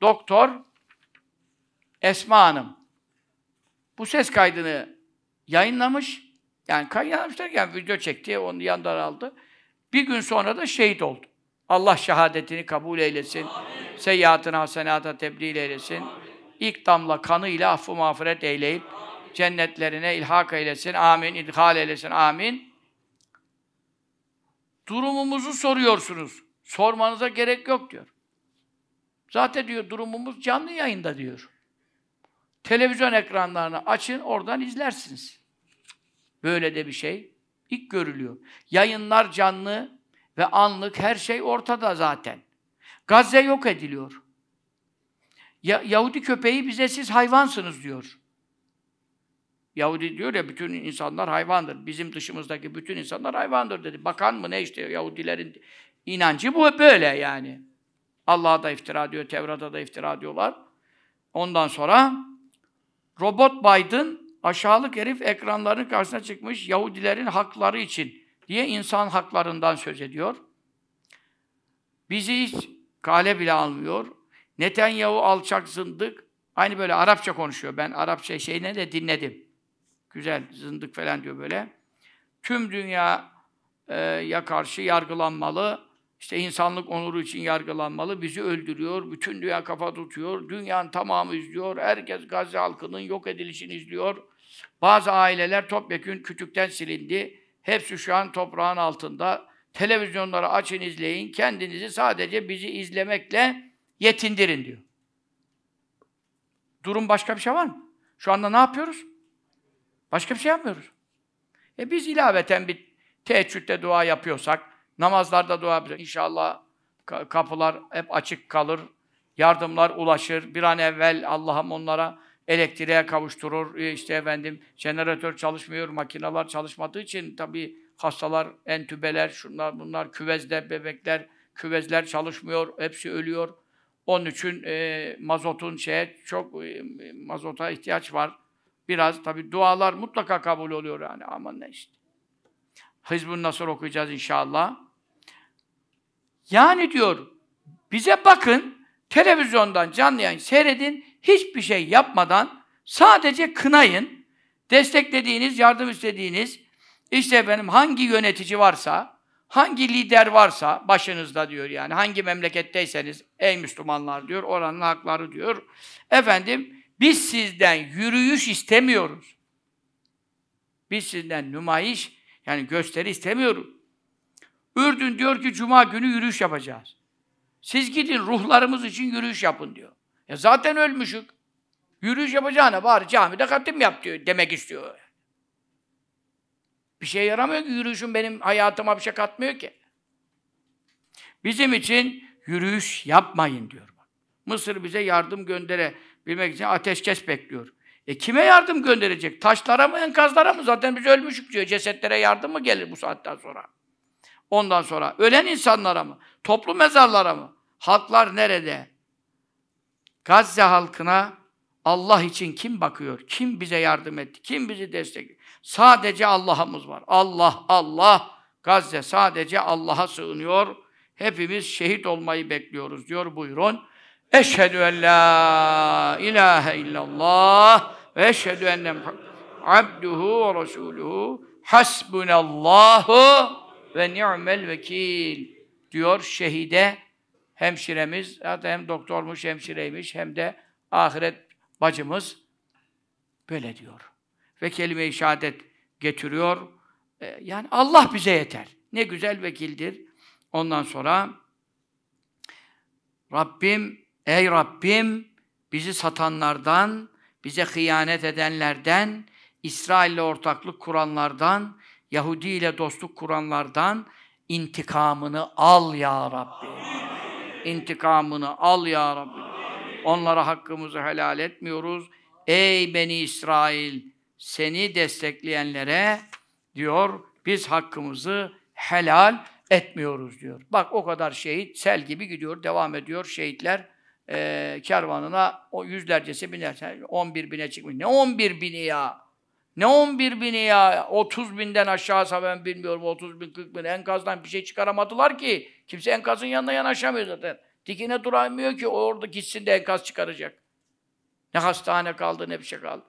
Doktor Esma Hanım bu ses kaydını yayınlamış. Yani kaynamış derken video çekti, onu yandan aldı. Bir gün sonra da şehit oldu. Allah şehadetini kabul eylesin. Amin. Seyyiatına, hasenata tebliğ eylesin. Amin. İlk damla kanıyla affı mağfiret eyleyip Amin. cennetlerine ilhak eylesin. Amin. İdhal eylesin. Amin. Durumumuzu soruyorsunuz. Sormanıza gerek yok diyor. Zaten diyor durumumuz canlı yayında diyor. Televizyon ekranlarını açın, oradan izlersiniz. Böyle de bir şey ilk görülüyor. Yayınlar canlı ve anlık her şey ortada zaten. Gazze yok ediliyor. Ya, Yahudi köpeği bize siz hayvansınız diyor. Yahudi diyor ya bütün insanlar hayvandır. Bizim dışımızdaki bütün insanlar hayvandır dedi. Bakan mı ne işte Yahudilerin inancı bu böyle yani. Allah'a da iftira diyor, Tevrat'a da iftira diyorlar. Ondan sonra robot Biden aşağılık herif ekranların karşısına çıkmış Yahudilerin hakları için diye insan haklarından söz ediyor. Bizi hiç kale bile almıyor. Netanyahu alçak zındık. Aynı böyle Arapça konuşuyor. Ben Arapça şeyine de dinledim. Güzel zındık falan diyor böyle. Tüm dünya e, ya karşı yargılanmalı. İşte insanlık onuru için yargılanmalı, bizi öldürüyor, bütün dünya kafa tutuyor, dünyanın tamamı izliyor, herkes Gazze halkının yok edilişini izliyor. Bazı aileler topyekün kütükten silindi, hepsi şu an toprağın altında. Televizyonları açın izleyin, kendinizi sadece bizi izlemekle yetindirin diyor. Durum başka bir şey var mı? Şu anda ne yapıyoruz? Başka bir şey yapmıyoruz. E biz ilaveten bir teheccüde dua yapıyorsak, Namazlarda dua yapacak. İnşallah kapılar hep açık kalır. Yardımlar ulaşır. Bir an evvel Allah'ım onlara elektriğe kavuşturur. E, işte efendim jeneratör çalışmıyor, makineler çalışmadığı için tabii hastalar, entübeler, şunlar bunlar, küvezde bebekler, küvezler çalışmıyor, hepsi ölüyor. Onun için e, mazotun şeye çok e, mazota ihtiyaç var. Biraz tabii dualar mutlaka kabul oluyor yani aman ne işte. Hizbun nasıl okuyacağız inşallah. Yani diyor bize bakın televizyondan canlı yayın seyredin hiçbir şey yapmadan sadece kınayın. Desteklediğiniz, yardım istediğiniz işte benim hangi yönetici varsa, hangi lider varsa başınızda diyor yani hangi memleketteyseniz ey Müslümanlar diyor oranın hakları diyor. Efendim biz sizden yürüyüş istemiyoruz. Biz sizden nümayiş yani gösteri istemiyoruz. Ürdün diyor ki cuma günü yürüyüş yapacağız. Siz gidin ruhlarımız için yürüyüş yapın diyor. Ya e zaten ölmüşük. Yürüyüş yapacağına bari camide katim yap diyor, demek istiyor. Bir şey yaramıyor ki yürüyüşün benim hayatıma bir şey katmıyor ki. Bizim için yürüyüş yapmayın diyor. Mısır bize yardım göndere bilmek için ateşkes bekliyor. E kime yardım gönderecek? Taşlara mı, enkazlara mı? Zaten biz ölmüşük diyor. Cesetlere yardım mı gelir bu saatten sonra? Ondan sonra ölen insanlara mı? Toplu mezarlara mı? Halklar nerede? Gazze halkına Allah için kim bakıyor? Kim bize yardım etti? Kim bizi destekliyor? Sadece Allah'ımız var. Allah, Allah. Gazze sadece Allah'a sığınıyor. Hepimiz şehit olmayı bekliyoruz diyor buyurun. Eşhedü en la ilahe illallah ve eşhedü enne abduhu ve resuluhu hasbunallahu ve ni'mel vekil diyor şehide hemşiremiz. Zaten hem doktormuş, hemşireymiş hem de ahiret bacımız böyle diyor. Ve kelime-i şehadet getiriyor. E, yani Allah bize yeter. Ne güzel vekildir. Ondan sonra Rabbim, ey Rabbim bizi satanlardan, bize hıyanet edenlerden, İsrail'le ortaklık kuranlardan, Yahudi ile dostluk kuranlardan intikamını al ya Rabbi. İntikamını al ya Rabbi. Onlara hakkımızı helal etmiyoruz. Ey Beni İsrail, seni destekleyenlere diyor, biz hakkımızı helal etmiyoruz diyor. Bak o kadar şehit sel gibi gidiyor, devam ediyor şehitler e, kervanına o yüzlercesi biner, 11 bine çıkmış. Ne 11 bini ya? Ne 11 bini ya? 30 binden aşağısa ben bilmiyorum. 30 bin, 40 bin. Enkazdan bir şey çıkaramadılar ki. Kimse enkazın yanına yanaşamıyor zaten. Dikine duramıyor ki orada gitsin de enkaz çıkaracak. Ne hastane kaldı ne bir şey kaldı.